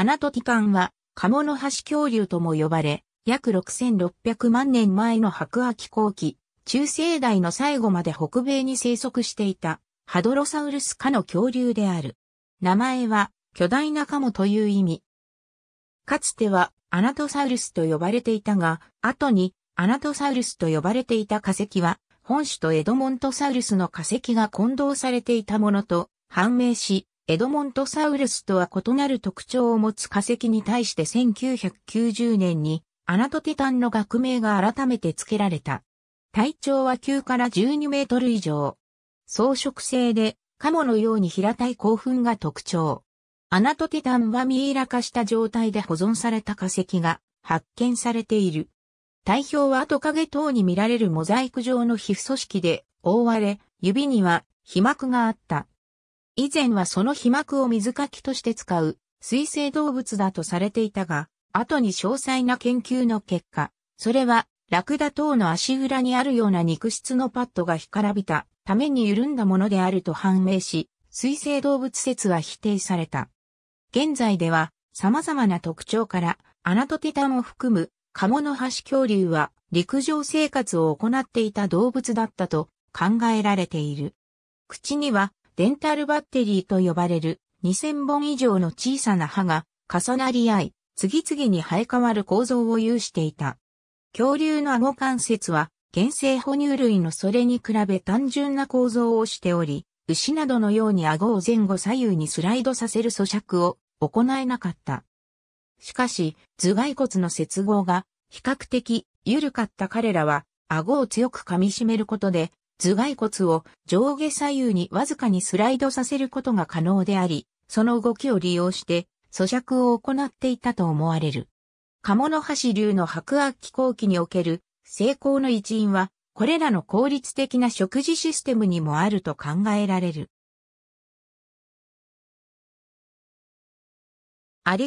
アナトティカンは、カノのシ恐竜とも呼ばれ、約6600万年前の白亜紀後期、中生代の最後まで北米に生息していた、ハドロサウルス科の恐竜である。名前は、巨大なカモという意味。かつては、アナトサウルスと呼ばれていたが、後に、アナトサウルスと呼ばれていた化石は、本種とエドモントサウルスの化石が混同されていたものと判明し、エドモントサウルスとは異なる特徴を持つ化石に対して1990年にアナトティタンの学名が改めて付けられた。体長は9から12メートル以上。装飾性で、カモのように平たい興奮が特徴。アナトティタンはミイラ化した状態で保存された化石が発見されている。体表はトカゲ等に見られるモザイク状の皮膚組織で覆われ、指には皮膜があった。以前はその皮膜を水かきとして使う水生動物だとされていたが、後に詳細な研究の結果、それはラクダ等の足裏にあるような肉質のパッドが干からびたために緩んだものであると判明し、水生動物説は否定された。現在では様々な特徴からアナトティタンを含むカモノハシ恐竜は陸上生活を行っていた動物だったと考えられている。口にはデンタルバッテリーと呼ばれる2000本以上の小さな歯が重なり合い、次々に生え変わる構造を有していた。恐竜の顎関節は原生哺乳類のそれに比べ単純な構造をしており、牛などのように顎を前後左右にスライドさせる咀嚼を行えなかった。しかし、頭蓋骨の接合が比較的緩かった彼らは顎を強く噛み締めることで頭蓋骨を上下左右にわずかにスライドさせることが可能であり、その動きを利用して咀嚼を行っていたと思われる。鴨の橋流の白亜紀後期における成功の一因は、これらの効率的な食事システムにもあると考えられる。